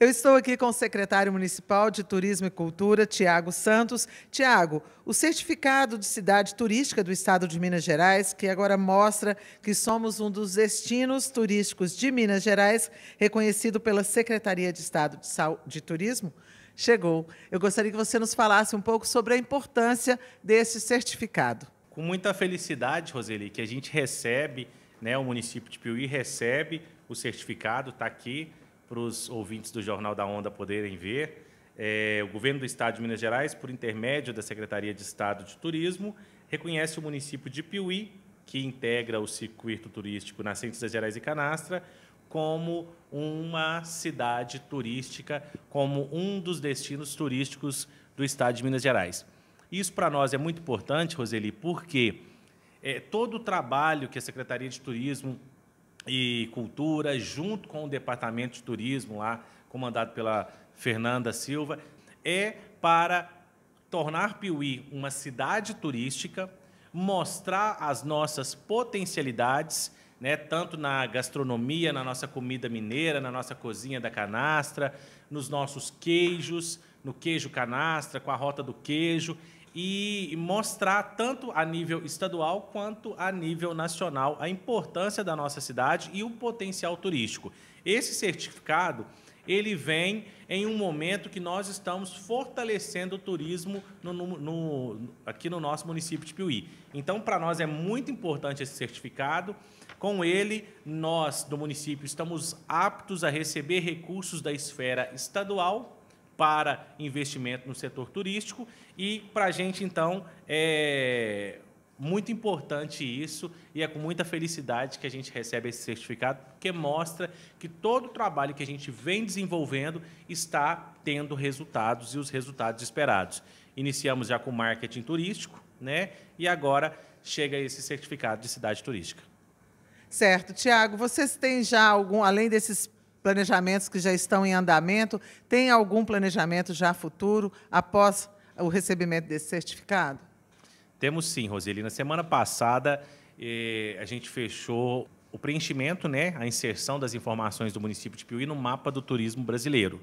Eu estou aqui com o secretário municipal de Turismo e Cultura, Tiago Santos. Tiago, o certificado de cidade turística do estado de Minas Gerais, que agora mostra que somos um dos destinos turísticos de Minas Gerais, reconhecido pela Secretaria de Estado de Turismo, chegou. Eu gostaria que você nos falasse um pouco sobre a importância desse certificado. Com muita felicidade, Roseli, que a gente recebe, né, o município de Piuí recebe o certificado, está aqui para os ouvintes do Jornal da Onda poderem ver. É, o governo do Estado de Minas Gerais, por intermédio da Secretaria de Estado de Turismo, reconhece o município de Piuí, que integra o circuito turístico Nascentes das Gerais e Canastra, como uma cidade turística, como um dos destinos turísticos do Estado de Minas Gerais. Isso para nós é muito importante, Roseli, porque é, todo o trabalho que a Secretaria de Turismo e Cultura, junto com o Departamento de Turismo, lá, comandado pela Fernanda Silva, é para tornar Piuí uma cidade turística, mostrar as nossas potencialidades, né, tanto na gastronomia, na nossa comida mineira, na nossa cozinha da canastra, nos nossos queijos, no queijo canastra, com a rota do queijo, e mostrar tanto a nível estadual quanto a nível nacional a importância da nossa cidade e o potencial turístico. Esse certificado ele vem em um momento que nós estamos fortalecendo o turismo no, no, no, aqui no nosso município de Piuí. Então, para nós é muito importante esse certificado. Com ele, nós do município estamos aptos a receber recursos da esfera estadual para investimento no setor turístico. E para a gente, então, é muito importante isso e é com muita felicidade que a gente recebe esse certificado, porque mostra que todo o trabalho que a gente vem desenvolvendo está tendo resultados e os resultados esperados. Iniciamos já com marketing turístico, né? E agora chega esse certificado de cidade turística. Certo, Tiago, vocês têm já algum, além desses planejamentos que já estão em andamento? Tem algum planejamento já futuro após o recebimento desse certificado? Temos sim, Roseli. Na semana passada, eh, a gente fechou o preenchimento, né, a inserção das informações do município de Piuí no mapa do turismo brasileiro.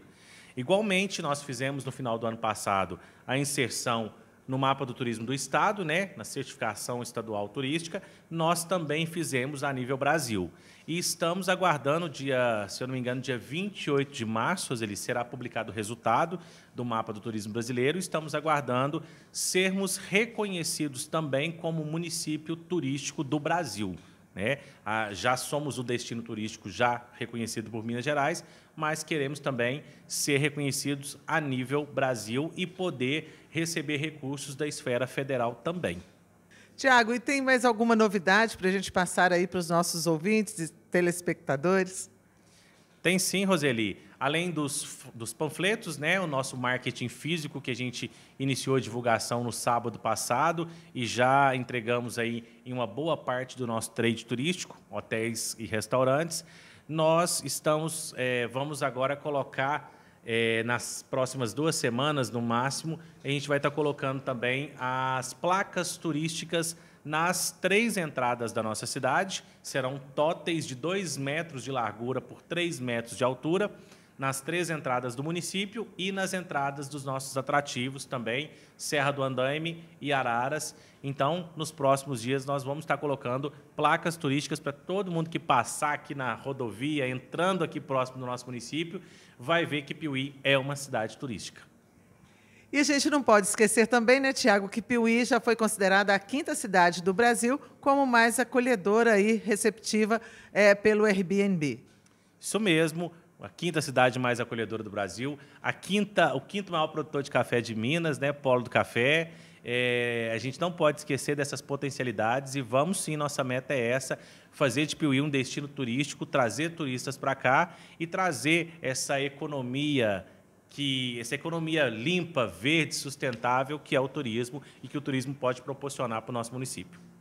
Igualmente, nós fizemos no final do ano passado a inserção no mapa do turismo do estado, né, na certificação estadual turística, nós também fizemos a nível Brasil. E estamos aguardando dia, se eu não me engano, dia 28 de março, ele será publicado o resultado do mapa do turismo brasileiro. Estamos aguardando sermos reconhecidos também como município turístico do Brasil. Né? Ah, já somos o destino turístico já reconhecido por Minas Gerais, mas queremos também ser reconhecidos a nível Brasil e poder receber recursos da esfera federal também. Tiago, e tem mais alguma novidade para a gente passar aí para os nossos ouvintes e telespectadores? Tem sim, Roseli. Além dos, dos panfletos, né, o nosso marketing físico que a gente iniciou a divulgação no sábado passado e já entregamos aí em uma boa parte do nosso trade turístico, hotéis e restaurantes. Nós estamos, é, vamos agora colocar é, nas próximas duas semanas, no máximo, a gente vai estar tá colocando também as placas turísticas nas três entradas da nossa cidade. Serão tóteis de 2 metros de largura por 3 metros de altura nas três entradas do município e nas entradas dos nossos atrativos também, Serra do Andaime e Araras. Então, nos próximos dias, nós vamos estar colocando placas turísticas para todo mundo que passar aqui na rodovia, entrando aqui próximo do nosso município, vai ver que Piuí é uma cidade turística. E a gente não pode esquecer também, né, Tiago, que Piuí já foi considerada a quinta cidade do Brasil como mais acolhedora e receptiva é, pelo Airbnb. Isso mesmo a quinta cidade mais acolhedora do Brasil, a quinta, o quinto maior produtor de café de Minas, né, Polo do Café. É, a gente não pode esquecer dessas potencialidades e vamos sim, nossa meta é essa, fazer de Piuí um destino turístico, trazer turistas para cá e trazer essa economia que essa economia limpa, verde, sustentável que é o turismo e que o turismo pode proporcionar para o nosso município.